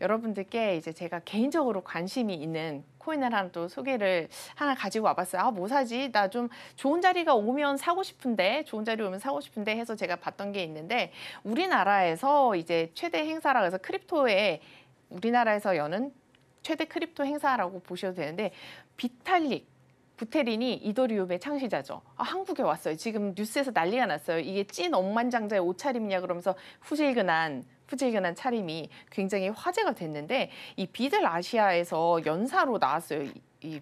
여러분들께 이제 제가 개인적으로 관심이 있는 코인을 하나 또 소개를 하나 가지고 와봤어요. 아, 뭐 사지? 나 좀 좋은 자리가 오면 사고 싶은데, 좋은 자리 오면 사고 싶은데 해서 제가 봤던 게 있는데, 우리나라에서 이제 최대 행사라 해서 크립토에 우리나라에서 여는 최대 크립토 행사라고 보셔도 되는데, 비탈릭. 부테린이 이더리움의 창시자죠. 아, 한국에 왔어요. 지금 뉴스에서 난리가 났어요. 이게 찐엄만장자의 옷차림이냐 그러면서 후질근한 푸지의견한 차림이 굉장히 화제가 됐는데 이 비들 아시아에서 연사로 나왔어요. 이,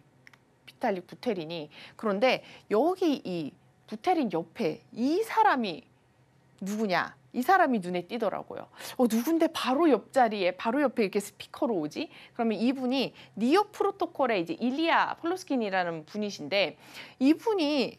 비탈리 부테린이. 그런데 여기 이 부테린 옆에 이 사람이 누구냐? 이 사람이 눈에 띄더라고요. 어, 누군데 바로 옆자리에, 바로 옆에 이렇게 스피커로 오지? 그러면 이분이 니어 프로토콜의 이제 일리아 폴로스킨이라는 분이신데 이분이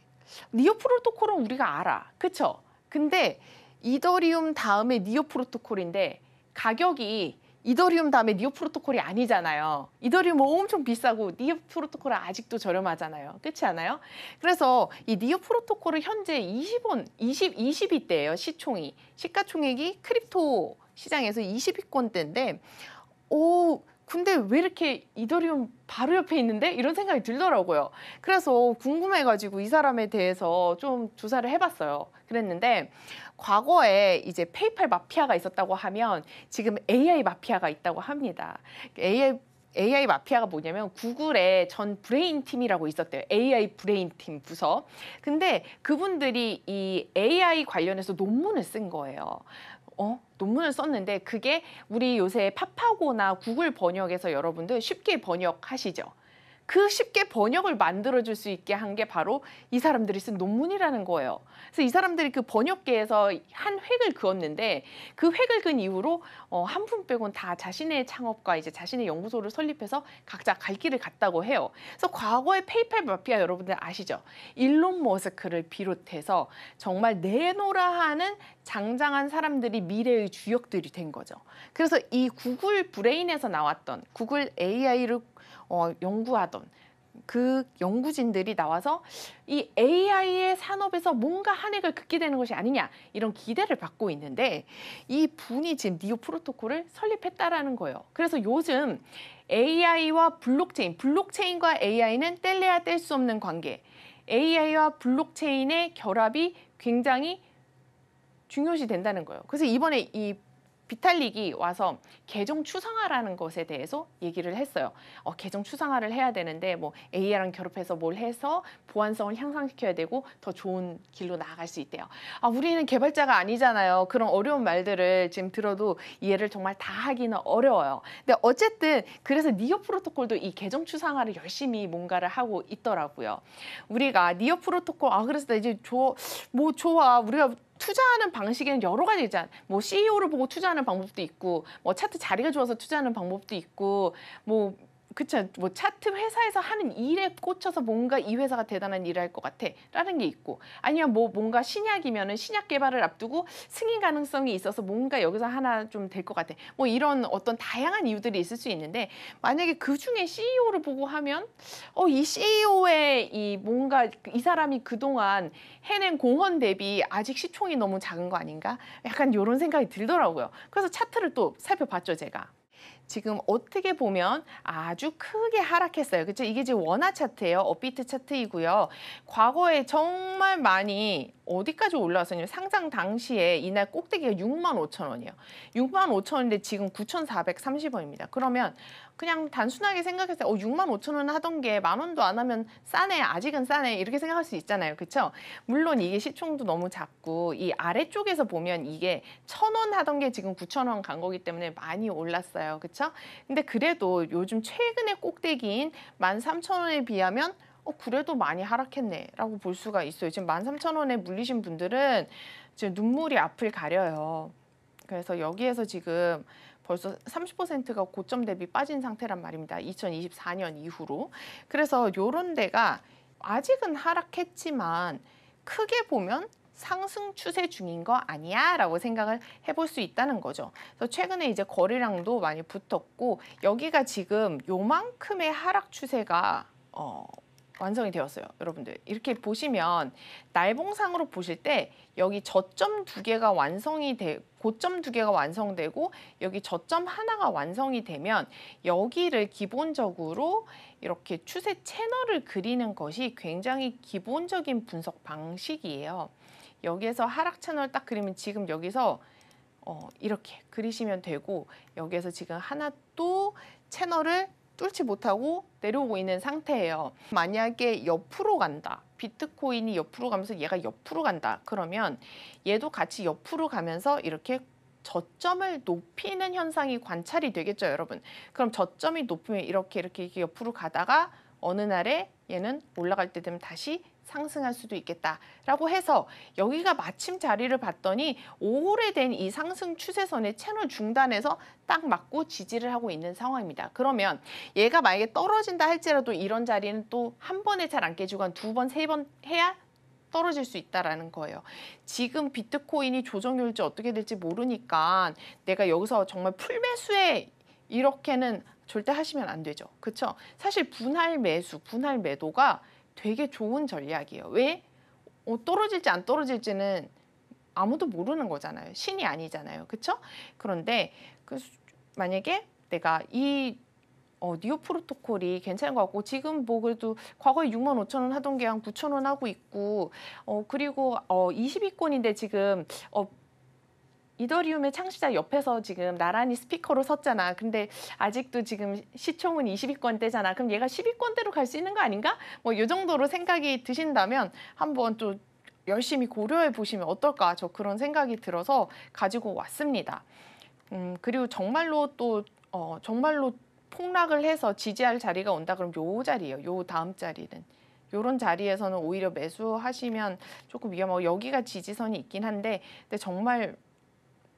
니어 프로토콜은 우리가 알아. 그쵸? 근데 이더리움 다음에 니오 프로토콜인데 가격이 이더리움 다음에 니오 프로토콜이 아니잖아요. 이더리움은 엄청 비싸고 니오 프로토콜은 아직도 저렴하잖아요. 그렇지 않아요? 그래서 이 니오 프로토콜은 현재 20원, 20, 20위대예요. 시총이. 시가총액이 크립토 시장에서 20위권대인데 오 근데 왜 이렇게 이더리움 바로 옆에 있는데 이런 생각이 들더라고요. 그래서 궁금해가지고 이 사람에 대해서 좀 조사를 해봤어요. 그랬는데 과거에 이제 페이팔 마피아가 있었다고 하면 지금 AI 마피아가 있다고 합니다. AI AI 마피아가 뭐냐면 구글의 전 브레인 팀이라고 있었대요. AI 브레인 팀 부서. 근데 그분들이 이 AI 관련해서 논문을 쓴 거예요. 어? 논문을 썼는데 그게 우리 요새 파파고나 구글 번역에서 여러분들 쉽게 번역하시죠. 그 쉽게 번역을 만들어줄 수 있게 한 게 바로 이 사람들이 쓴 논문이라는 거예요. 그래서 이 사람들이 그 번역계에서 한 획을 그었는데 그 획을 그은 이후로 어, 한분 빼곤 다 자신의 창업과 이제 자신의 연구소를 설립해서 각자 갈 길을 갔다고 해요. 그래서 과거의 페이팔 마피아 여러분들 아시죠? 일론 머스크를 비롯해서 정말 내놓으라 하는 장장한 사람들이 미래의 주역들이 된 거죠. 그래서 이 구글 브레인에서 나왔던 구글 AI를 어, 연구하던 그 연구진들이 나와서 이 AI의 산업에서 뭔가 한 획을 긋게 되는 것이 아니냐 이런 기대를 받고 있는데 이 분이 지금 니오 프로토콜을 설립했다라는 거예요. 그래서 요즘 AI와 블록체인, 블록체인과 AI는 뗄래야 뗄 수 없는 관계. AI와 블록체인의 결합이 굉장히 중요시 된다는 거예요. 그래서 이번에 이 비탈릭이 와서 개종 추상화라는 것에 대해서 얘기를 했어요. 어, 개종 추상화를 해야 되는데 뭐 AI랑 결합해서 뭘 해서 보안성을 향상시켜야 되고 더 좋은 길로 나아갈 수 있대요. 아, 우리는 개발자가 아니잖아요. 그런 어려운 말들을 지금 들어도 이해를 정말 다 하기는 어려워요. 근데 어쨌든 그래서 니어 프로토콜도 이 개종 추상화를 열심히 뭔가를 하고 있더라고요. 우리가 니어 프로토콜 아 그래서 이제 좋뭐 좋아 우리가 투자하는 방식에는 여러 가지 있잖아. 뭐 CEO를 보고 투자하는 방법도 있고, 뭐 차트 자리가 좋아서 투자하는 방법도 있고, 뭐 그렇죠뭐 차트 회사에서 하는 일에 꽂혀서 뭔가 이 회사가 대단한 일을 할 것 같아라는 게 있고 아니면 뭐 뭔가 신약이면은 신약 개발을 앞두고 승인 가능성이 있어서 뭔가 여기서 하나 좀 될 것 같아 뭐 이런 어떤 다양한 이유들이 있을 수 있는데 만약에 그 중에 CEO를 보고 하면 어 이 CEO의 이 뭔가 이 사람이 그동안 해낸 공헌 대비 아직 시총이 너무 작은 거 아닌가 약간 이런 생각이 들더라고요 그래서 차트를 또 살펴봤죠 제가. 지금 어떻게 보면 아주 크게 하락했어요. 그렇죠? 이게 지금 원화 차트예요. 업비트 차트이고요. 과거에 정말 많이 어디까지 올라왔었냐면 상장 당시에 이날 꼭대기가 6만 5천 원이에요. 6만 5천 원인데 지금 9,430원입니다. 그러면 그냥 단순하게 생각해서 어, 6만 5천 원 하던 게 만 원도 안 하면 싸네, 아직은 싸네 이렇게 생각할 수 있잖아요. 그렇죠? 물론 이게 시총도 너무 작고 이 아래쪽에서 보면 이게 천원 하던 게 지금 9천 원간 거기 때문에 많이 올랐어요. 그렇죠? 근데 그래도 요즘 최근에 꼭대기인 만 3천 원에 비하면 어, 그래도 많이 하락했네 라고 볼 수가 있어요. 지금 만 삼천 원에 물리신 분들은 지금 눈물이 앞을 가려요. 그래서 여기에서 지금 벌써 30%가 고점 대비 빠진 상태란 말입니다. 2024년 이후로. 그래서 요런 데가 아직은 하락했지만 크게 보면 상승 추세 중인 거 아니야? 라고 생각을 해볼 수 있다는 거죠. 그래서 최근에 이제 거래량도 많이 붙었고 여기가 지금 요만큼의 하락 추세가 어, 완성이 되었어요. 여러분들 이렇게 보시면 날봉상으로 보실 때 여기 저점 두 개가 완성이 되 고점 두 개가 완성되고 여기 저점 하나가 완성이 되면 여기를 기본적으로 이렇게 추세 채널을 그리는 것이 굉장히 기본적인 분석 방식이에요. 여기에서 하락 채널 딱 그리면 지금 여기서 어, 이렇게 그리시면 되고 여기에서 지금 하나 또 채널을 뚫지 못하고 내려오고 있는 상태예요. 만약에 옆으로 간다. 비트코인이 옆으로 가면서 얘가 옆으로 간다. 그러면 얘도 같이 옆으로 가면서 이렇게 저점을 높이는 현상이 관찰이 되겠죠, 여러분. 그럼 저점이 높으면 이렇게 이렇게 옆으로 가다가 어느 날에 얘는 올라갈 때 되면 다시 상승할 수도 있겠다라고 해서 여기가 마침 자리를 봤더니 오래된 이 상승 추세선의 채널 중단에서 딱 맞고 지지를 하고 있는 상황입니다. 그러면 얘가 만약에 떨어진다 할지라도 이런 자리는 또 한 번에 잘 안 깨지고 한 두 번, 세 번 해야 떨어질 수 있다라는 거예요. 지금 비트코인이 조정률지 어떻게 될지 모르니까 내가 여기서 정말 풀매수에 이렇게는 절대 하시면 안 되죠. 그렇죠? 사실 분할 매수, 분할 매도가 되게 좋은 전략이에요. 왜? 어, 떨어질지 안 떨어질지는 아무도 모르는 거잖아요. 신이 아니잖아요. 그렇죠? 그런데 그 만약에 내가 이 어, 니오 프로토콜이 괜찮은 것 같고 지금 뭐 그래도 과거에 6만 5천 원 하던 게 한 9천 원 하고 있고 어, 그리고 어, 20위권인데 지금 어, 이더리움의 창시자 옆에서 지금 나란히 스피커로 섰잖아. 근데 아직도 지금 시총은 20위권대잖아. 그럼 얘가 10위권대로 갈 수 있는 거 아닌가? 뭐 이 정도로 생각이 드신다면 한번 또 열심히 고려해 보시면 어떨까? 저 그런 생각이 들어서 가지고 왔습니다. 음, 그리고 정말로 또 어, 정말로 폭락을 해서 지지할 자리가 온다 그럼 요 자리예요. 요 다음 자리는 요런 자리에서는 오히려 매수하시면 조금 위험하고 여기가 지지선이 있긴 한데 근데 정말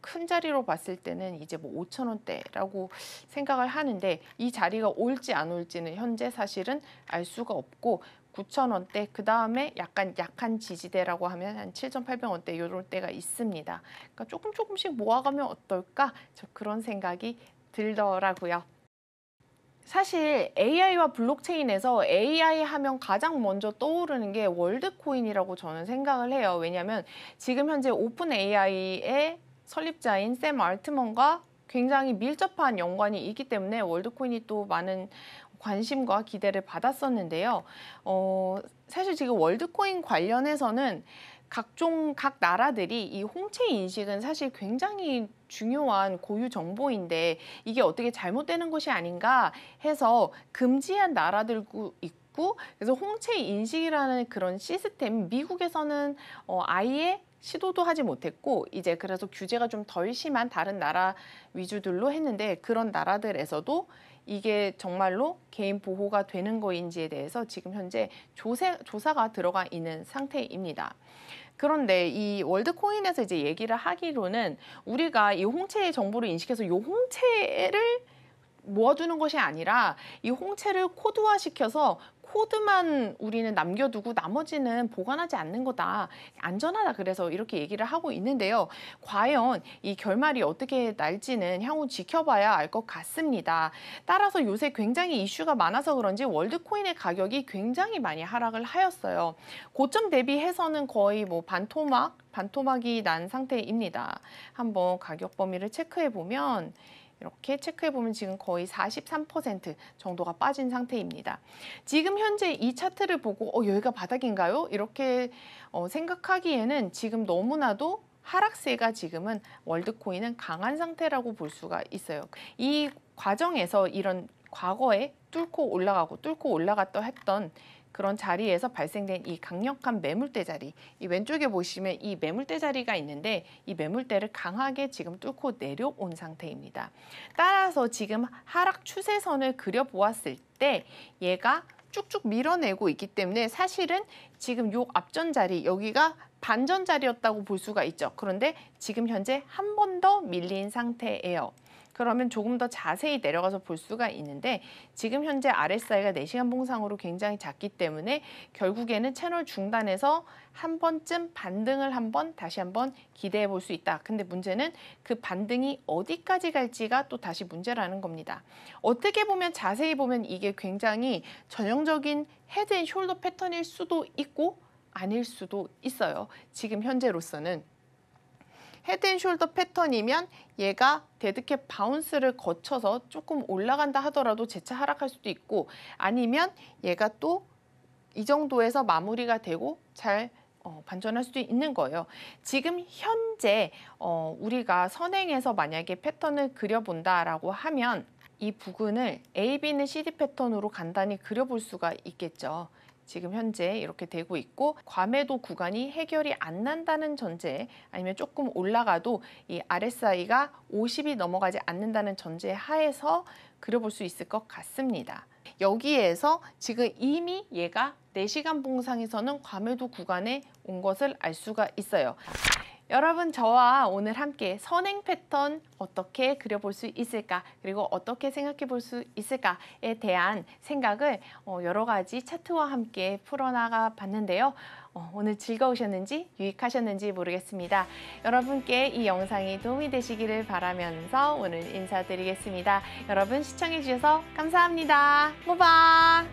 큰 자리로 봤을 때는 이제 뭐 5천 원대라고 생각을 하는데 이 자리가 올지 안 올지는 현재 사실은 알 수가 없고 9천 원대 그 다음에 약간 약한 지지대라고 하면 한 7,800원대 요럴 때가 있습니다. 그러니까 조금 조금씩 모아가면 어떨까 저 그런 생각이 들더라고요. 사실 AI와 블록체인에서 AI 하면 가장 먼저 떠오르는 게 월드코인이라고 저는 생각을 해요. 왜냐하면 지금 현재 오픈 AI의 설립자인 샘 알트먼과 굉장히 밀접한 연관이 있기 때문에 월드코인이 또 많은 관심과 기대를 받았었는데요. 어, 사실 지금 월드코인 관련해서는 각종 각 나라들이 이 홍채 인식은 사실 굉장히 중요한 고유 정보인데 이게 어떻게 잘못되는 것이 아닌가 해서 금지한 나라들도 있고 그래서 홍채 인식이라는 그런 시스템 미국에서는 어, 아예 시도도 하지 못했고 이제 그래서 규제가 좀 덜 심한 다른 나라 위주들로 했는데 그런 나라들에서도 이게 정말로 개인 보호가 되는 거인지에 대해서 지금 현재 조세, 조사가 들어가 있는 상태입니다. 그런데 이 월드코인에서 이제 얘기를 하기로는 우리가 이 홍채의 정보를 인식해서 이 홍채를 모아두는 것이 아니라 이 홍채를 코드화시켜서 코드만 우리는 남겨두고 나머지는 보관하지 않는 거다. 안전하다 그래서 이렇게 얘기를 하고 있는데요. 과연 이 결말이 어떻게 날지는 향후 지켜봐야 알 것 같습니다. 따라서 요새 굉장히 이슈가 많아서 그런지 월드코인의 가격이 굉장히 많이 하락을 하였어요. 고점 대비해서는 거의 뭐 반토막, 반토막이 난 상태입니다. 한번 가격 범위를 체크해 보면 이렇게 체크해 보면 지금 거의 43% 정도가 빠진 상태입니다. 지금 현재 이 차트를 보고 어 여기가 바닥인가요? 이렇게 어, 생각하기에는 지금 너무나도 하락세가 지금은 월드코인은 강한 상태라고 볼 수가 있어요. 이 과정에서 이런 과거에 뚫고 올라가고 뚫고 올라갔다 했던 그런 자리에서 발생된 이 강력한 매물대 자리 이 왼쪽에 보시면 이 매물대 자리가 있는데 이 매물대를 강하게 지금 뚫고 내려온 상태입니다. 따라서 지금 하락 추세선을 그려보았을 때 얘가 쭉쭉 밀어내고 있기 때문에 사실은 지금 요 앞전 자리 여기가 반전 자리였다고 볼 수가 있죠. 그런데 지금 현재 한 번 더 밀린 상태예요. 그러면 조금 더 자세히 내려가서 볼 수가 있는데 지금 현재 RSI가 4시간 봉상으로 굉장히 작기 때문에 결국에는 채널 중단에서 한 번쯤 반등을 한 번 다시 한 번 기대해 볼 수 있다. 근데 문제는 그 반등이 어디까지 갈지가 또 다시 문제라는 겁니다. 어떻게 보면 자세히 보면 이게 굉장히 전형적인 헤드 앤 숄더 패턴일 수도 있고 아닐 수도 있어요. 지금 현재로서는 헤드앤숄더 패턴이면 얘가 데드캡 바운스를 거쳐서 조금 올라간다 하더라도 재차 하락할 수도 있고 아니면 얘가 또 이 정도에서 마무리가 되고 잘 어, 반전할 수도 있는 거예요. 지금 현재 어, 우리가 선행에서 만약에 패턴을 그려본다라고 하면 이 부근을 A, B는 CD 패턴으로 간단히 그려볼 수가 있겠죠. 지금 현재 이렇게 되고 있고 과매도 구간이 해결이 안 난다는 전제 아니면 조금 올라가도 이 RSI가 50이 넘어가지 않는다는 전제 하에서 그려볼 수 있을 것 같습니다. 여기에서 지금 이미 얘가 4시간 봉상에서는 과매도 구간에 온 것을 알 수가 있어요. 여러분 저와 오늘 함께 선행 패턴 어떻게 그려볼 수 있을까 그리고 어떻게 생각해 볼 수 있을까에 대한 생각을 어, 여러 가지 차트와 함께 풀어나가 봤는데요. 어, 오늘 즐거우셨는지 유익하셨는지 모르겠습니다. 여러분께 이 영상이 도움이 되시기를 바라면서 오늘 인사드리겠습니다. 여러분 시청해주셔서 감사합니다. 모바